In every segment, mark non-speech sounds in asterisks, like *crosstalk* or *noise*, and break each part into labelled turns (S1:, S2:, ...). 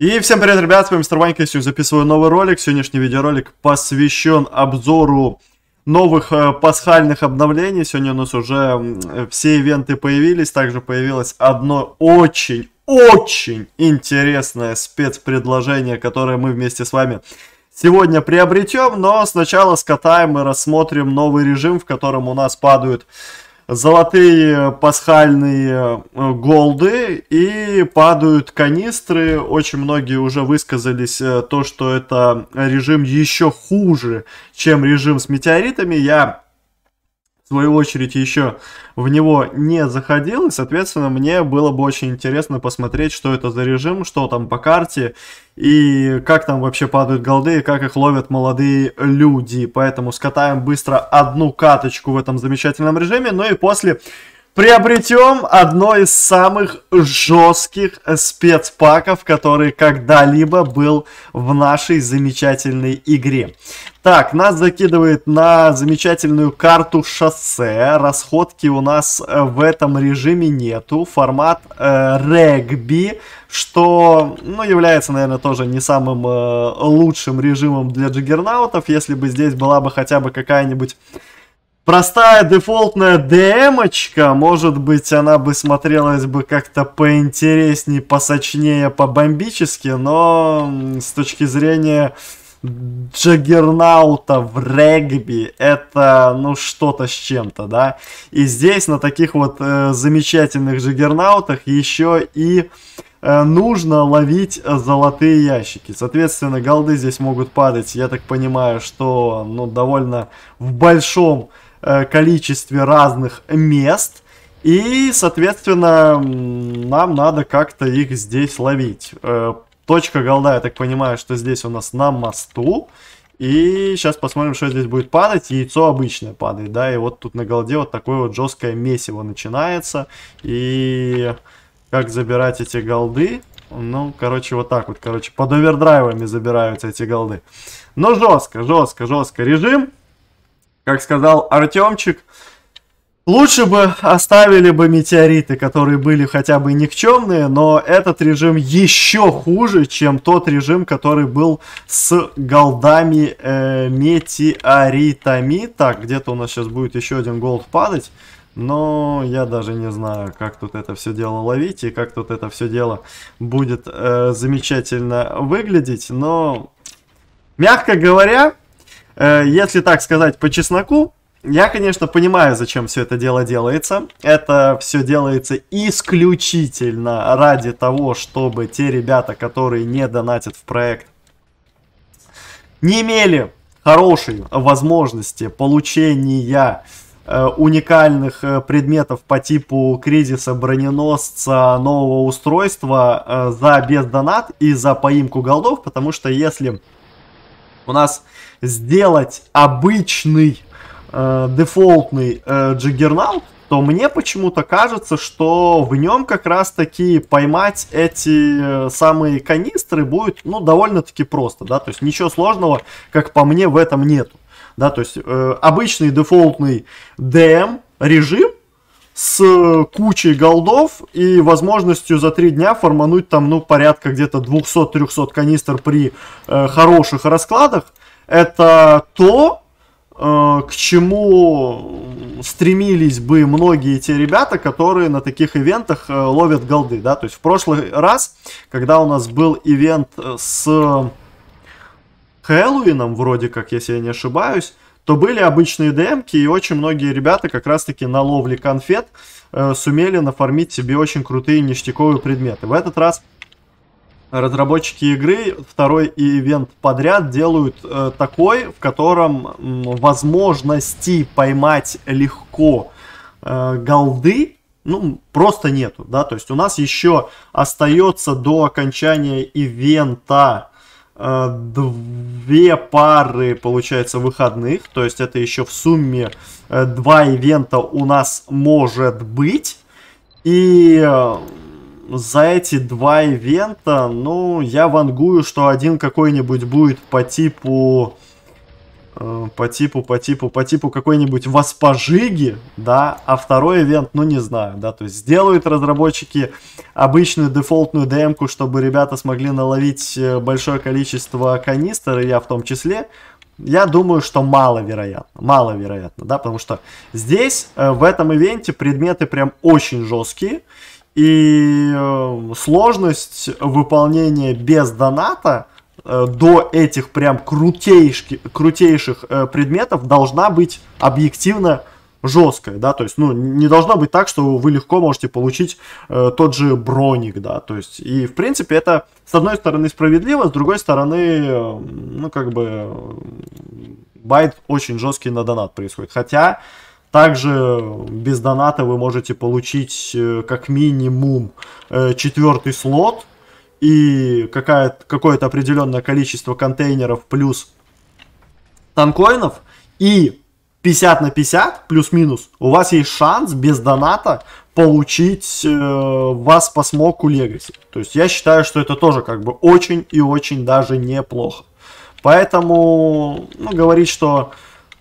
S1: И всем привет, ребят, с вами Мистер Ванька, сегодня записываю новый ролик. Сегодняшний видеоролик посвящен обзору новых э, пасхальных обновлений. Сегодня у нас уже э, все ивенты появились, также появилось одно очень-очень интересное спецпредложение, которое мы вместе с вами сегодня приобретем. Но сначала скатаем и рассмотрим новый режим, в котором у нас падают золотые пасхальные э, голды и падают канистры. Очень многие уже высказались э, то, что это режим еще хуже, чем режим с метеоритами. Я в свою очередь, еще в него не заходил, и, соответственно, мне было бы очень интересно посмотреть, что это за режим, что там по карте, и как там вообще падают голды, и как их ловят молодые люди. Поэтому скатаем быстро одну каточку в этом замечательном режиме, ну и после приобретем одно из самых жестких спецпаков, который когда-либо был в нашей замечательной игре. Так, нас закидывает на замечательную карту шоссе. Расходки у нас э, в этом режиме нету. Формат э, регби, что ну, является, наверное, тоже не самым э, лучшим режимом для джиггернаутов. Если бы здесь была бы хотя бы какая-нибудь Простая дефолтная ДМочка, может быть, она бы смотрелась бы как-то поинтереснее, посочнее, побомбически, но с точки зрения джаггернаута в регби это ну что-то с чем-то, да. И здесь на таких вот э, замечательных джаггернаутах еще и э, нужно ловить золотые ящики. Соответственно, голды здесь могут падать, я так понимаю, что ну довольно в большом количестве Э, количестве разных мест. И, соответственно, нам надо как-то их здесь ловить. Э, точка голда, я так понимаю, что здесь у нас на мосту. И сейчас посмотрим, что здесь будет падать. Яйцо обычное падает, да, и вот тут на голде вот такое вот жесткое месиво начинается. И как забирать эти голды? Ну, короче, вот так вот, короче, под овердрайвами забираются эти голды. Но жестко, жестко, жестко режим. Как сказал Артемчик, лучше бы оставили бы метеориты, которые были хотя бы никчемные, но этот режим еще хуже, чем тот режим, который был с голдами э, метеоритами. Так, где-то у нас сейчас будет еще один голд падать. Но я даже не знаю, как тут это все дело ловить и как тут это все дело будет э, замечательно выглядеть. Но, мягко говоря, Э, если так сказать по чесноку, я, конечно, понимаю, зачем все это дело делается. Это все делается исключительно ради того, чтобы те ребята, которые не донатят в проект, не имели хорошей возможности получения э, уникальных э, предметов по типу кризиса, броненосца, нового устройства за бездонат и за поимку голдов, потому что если у нас сделать обычный э, дефолтный э, то мне почему-то кажется, что в нем как раз-таки поймать эти э, самые канистры будет, ну, довольно-таки просто, да, то есть ничего сложного, как по мне, в этом нету, да, то есть э, обычный дефолтный DM режим, с кучей голдов и возможностью за три дня формануть там, ну, порядка где-то 200-300 канистр при э, хороших раскладах, это то, э, к чему стремились бы многие те ребята, которые на таких ивентах э, ловят голды, да, то есть в прошлый раз, когда у нас был ивент э, с Хэллоуином, вроде как, если я не ошибаюсь, то были обычные демки, и очень многие ребята как раз-таки на ловле конфет э, сумели нафармить себе очень крутые ништяковые предметы. В этот раз разработчики игры второй ивент подряд делают э, такой, в котором э, возможности поймать легко э, голды ну, просто нету, да, то есть у нас еще остается до окончания ивента Э, две пары, получается, выходных. То есть это еще в сумме э, два ивента у нас может быть. И э, за эти два ивента, ну, я вангую, что один какой-нибудь будет по типу Э, по типу, по типу, по типу какой-нибудь воспожиги, да, а второй ивент, ну не знаю, да, то есть сделают разработчики обычную дефолтную дм чтобы ребята смогли наловить э, большое количество канистр, и я в том числе, я думаю, что маловероятно, маловероятно, да, потому что здесь, э, в этом ивенте предметы прям очень жесткие, и сложность выполнения без доната – Э, до этих прям крутейшки, крутейших э, предметов должна быть объективно жесткая, да, то есть, ну, не должно быть так, что вы легко можете получить э, тот же броник, да, то есть, и, в принципе, это, с одной стороны, справедливо, с другой стороны, э, ну, как бы, байт очень жесткий на донат происходит, хотя, также без доната вы можете получить э, как минимум э, четвертый слот, и какое-то определенное количество контейнеров плюс танкоинов, и 50 на 50, плюс-минус, у вас есть шанс без доната получить э, вас по смоку Legacy. То есть я считаю, что это тоже как бы очень и очень даже неплохо. Поэтому ну, говорить, что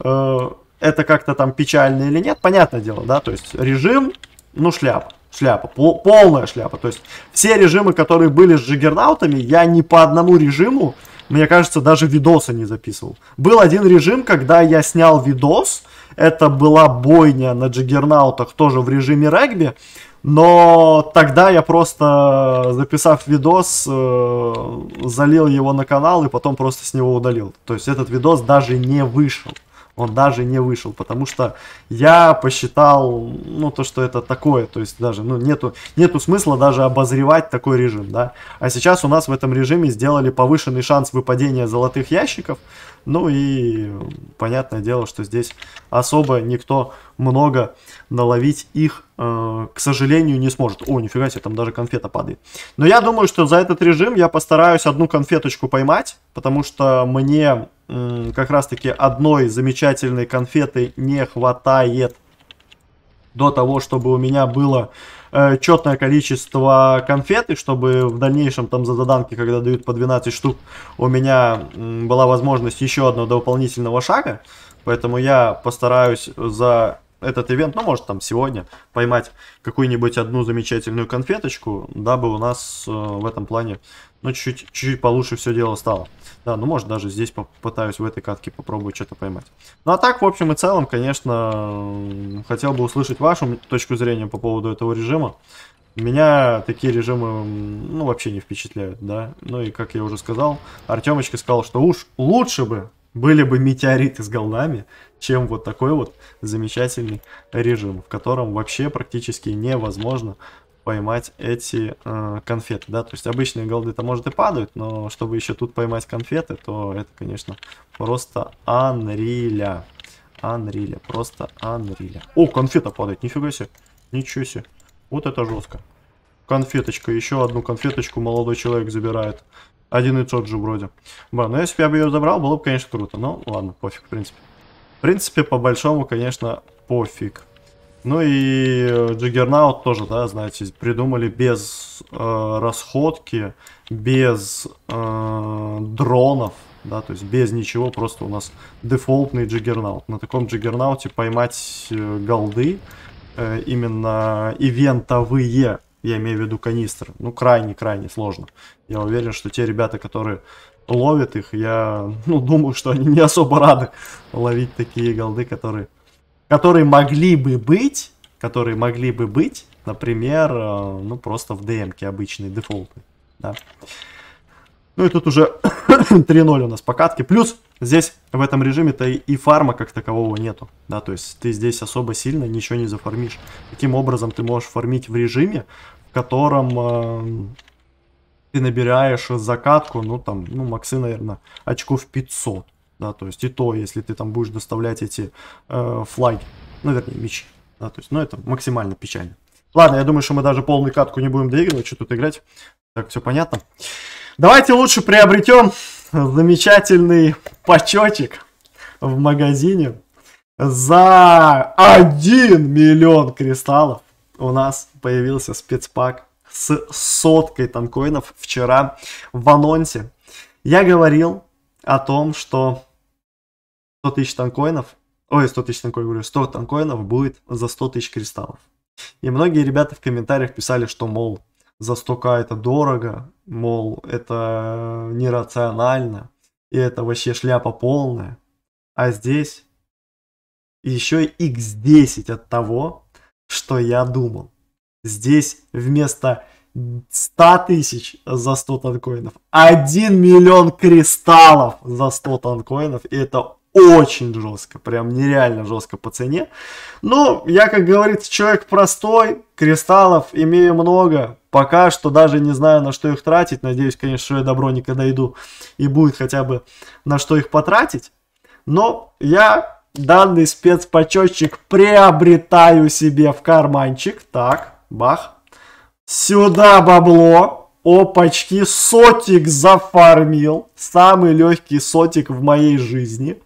S1: э, это как-то там печально или нет, понятное дело, да, то есть режим, ну шляпа шляпа, полная шляпа. То есть все режимы, которые были с джиггернаутами, я ни по одному режиму, мне кажется, даже видоса не записывал. Был один режим, когда я снял видос, это была бойня на джиггернаутах тоже в режиме регби, но тогда я просто, записав видос, э, залил его на канал и потом просто с него удалил. То есть этот видос даже не вышел он даже не вышел, потому что я посчитал, ну, то, что это такое, то есть даже, ну, нету, нету смысла даже обозревать такой режим, да. А сейчас у нас в этом режиме сделали повышенный шанс выпадения золотых ящиков, ну и понятное дело, что здесь особо никто много наловить их, э, к сожалению, не сможет. О, нифига себе, там даже конфета падает. Но я думаю, что за этот режим я постараюсь одну конфеточку поймать, потому что мне э, как раз-таки одной замечательной конфеты не хватает до того, чтобы у меня было э, четное количество конфет, и чтобы в дальнейшем там за заданки, когда дают по 12 штук, у меня была возможность еще одного дополнительного шага. Поэтому я постараюсь за этот ивент, ну, может, там сегодня поймать какую-нибудь одну замечательную конфеточку, дабы у нас э, в этом плане, ну, чуть-чуть получше все дело стало. Да, ну, может, даже здесь попытаюсь в этой катке попробовать что-то поймать. Ну, а так, в общем и целом, конечно, хотел бы услышать вашу точку зрения по поводу этого режима. Меня такие режимы, ну, вообще не впечатляют, да. Ну, и, как я уже сказал, Артемочка сказал, что уж лучше бы были бы метеориты с голдами, чем вот такой вот замечательный режим, в котором вообще практически невозможно поймать эти э, конфеты, да, то есть обычные голды-то может и падают, но чтобы еще тут поймать конфеты, то это, конечно, просто анриля, анриля, просто анриля. О, конфета падает, нифига себе, ничего себе, вот это жестко. Конфеточка, еще одну конфеточку молодой человек забирает один и тот же вроде. Ба, ну если бы я бы ее забрал, было бы, конечно, круто. Но ну, ладно, пофиг, в принципе. В принципе, по большому, конечно, пофиг. Ну и Джиггернаут э, тоже, да, знаете, придумали без э, расходки, без э, дронов, да, то есть без ничего, просто у нас дефолтный Джиггернаут. На таком Джиггернауте поймать э, голды, э, именно ивентовые я имею в виду канистры, ну, крайне-крайне сложно. Я уверен, что те ребята, которые ловят их, я, ну, думаю, что они не особо рады ловить такие голды, которые, которые могли бы быть, которые могли бы быть, например, э, ну, просто в ДМке обычный, дефолтный, да. Ну и тут уже 3-0 *coughs* у нас по катке. Плюс здесь в этом режиме-то и, и фарма как такового нету. Да, то есть ты здесь особо сильно ничего не зафармишь. Таким образом ты можешь фармить в режиме, в котором э, ты набираешь закатку, ну там, ну максы, наверное, очков 500. Да, то есть и то, если ты там будешь доставлять эти э, флаги, ну вернее мечи. Да, то есть, ну это максимально печально. Ладно, я думаю, что мы даже полную катку не будем доигрывать, что тут играть. Так, все понятно. Давайте лучше приобретем замечательный почетик в магазине за 1 миллион кристаллов. У нас появился спецпак с соткой танкоинов вчера в анонсе. Я говорил о том, что 100 тысяч танкоинов, ой, 100 тысяч танкоинов, говорю, 100 танкоинов будет за 100 тысяч кристаллов. И многие ребята в комментариях писали, что, мол, за 100к это дорого, мол, это нерационально, и это вообще шляпа полная. А здесь еще x10 от того, что я думал. Здесь вместо 100 тысяч за 100 танкоинов, 1 миллион кристаллов за 100 танкоинов, и это очень жестко, прям нереально жестко по цене. Но я, как говорится, человек простой, кристаллов имею много, пока что даже не знаю, на что их тратить. Надеюсь, конечно, что я добро никогда иду и будет хотя бы на что их потратить. Но я данный спецпочетчик приобретаю себе в карманчик. Так, бах. Сюда бабло. Опачки, сотик зафармил. Самый легкий сотик в моей жизни.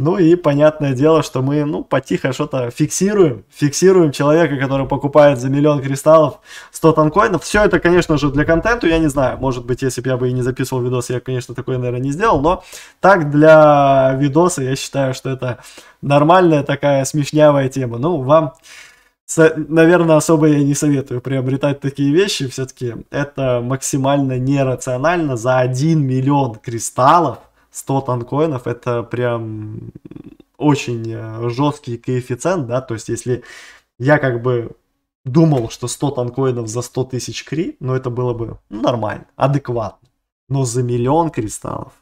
S1: Ну и понятное дело, что мы, ну, потихо что-то фиксируем. Фиксируем человека, который покупает за миллион кристаллов 100 танкоинов. Все это, конечно же, для контента, я не знаю. Может быть, если бы я бы и не записывал видос, я, конечно, такое, наверное, не сделал. Но так для видоса я считаю, что это нормальная такая смешнявая тема. Ну, вам, наверное, особо я не советую приобретать такие вещи. Все-таки это максимально нерационально за 1 миллион кристаллов 100 танкоинов это прям очень э, жесткий коэффициент, да, то есть если я как бы думал, что 100 танкоинов за 100 тысяч кри, ну это было бы ну, нормально, адекватно. Но за миллион кристаллов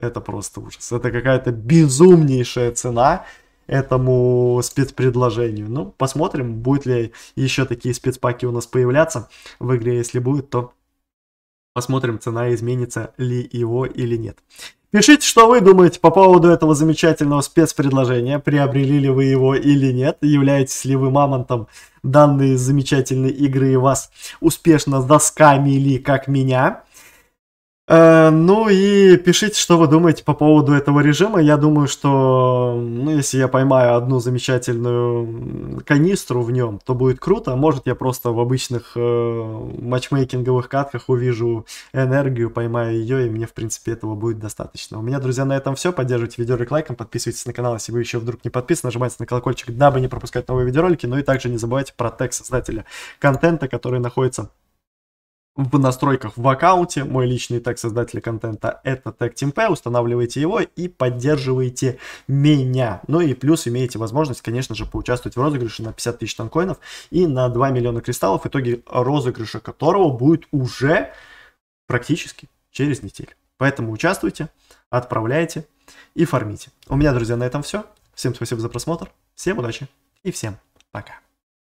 S1: это просто ужас. Это какая-то безумнейшая цена этому спецпредложению. Ну, посмотрим, будет ли еще такие спецпаки у нас появляться в игре. Если будет, то Посмотрим, цена изменится ли его или нет. Пишите, что вы думаете по поводу этого замечательного спецпредложения. Приобрели ли вы его или нет? Являетесь ли вы мамонтом данной замечательной игры и вас успешно досками или как меня? Э, ну и пишите, что вы думаете по поводу этого режима. Я думаю, что ну, если я поймаю одну замечательную канистру в нем, то будет круто. Может, я просто в обычных э, матчмейкинговых катках увижу энергию, поймаю ее, и мне, в принципе, этого будет достаточно. У меня, друзья, на этом все. Поддерживайте видеоролик лайком, подписывайтесь на канал, если вы еще вдруг не подписаны, нажимайте на колокольчик, дабы не пропускать новые видеоролики. Ну и также не забывайте про тег создателя контента, который находится в настройках в аккаунте, мой личный тег создателя контента, это тег TeamP, устанавливаете его и поддерживаете меня. Ну и плюс имеете возможность, конечно же, поучаствовать в розыгрыше на 50 тысяч танкоинов и на 2 миллиона кристаллов, В итоге розыгрыша которого будет уже практически через неделю. Поэтому участвуйте, отправляйте и фармите. У меня, друзья, на этом все. Всем спасибо за просмотр, всем удачи и всем пока.